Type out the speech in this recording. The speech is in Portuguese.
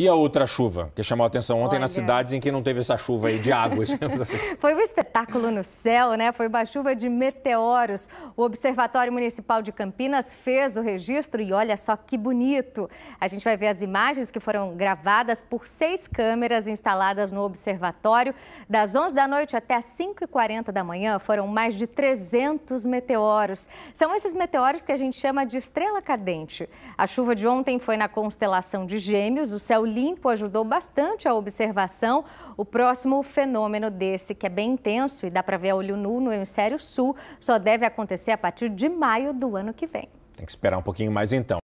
E a outra chuva, que chamou a atenção ontem Olha. nas cidades em que não teve essa chuva aí de água, assim. Foi um espetáculo no céu, né? Foi uma chuva de meteoros. O Observatório Municipal de Campinas fez o registro e olha só que bonito. A gente vai ver as imagens que foram gravadas por seis câmeras instaladas no observatório. Das 11 da noite até as 5h40 da manhã foram mais de 300 meteoros. São esses meteoros que a gente chama de estrela cadente. A chuva de ontem foi na constelação de Gêmeos, o céu limpo ajudou bastante a observação. O próximo fenômeno desse, que é bem intenso e dá para ver a olho nu no hemisfério sul, só deve acontecer a partir de maio do ano que vem. Tem que esperar um pouquinho mais então.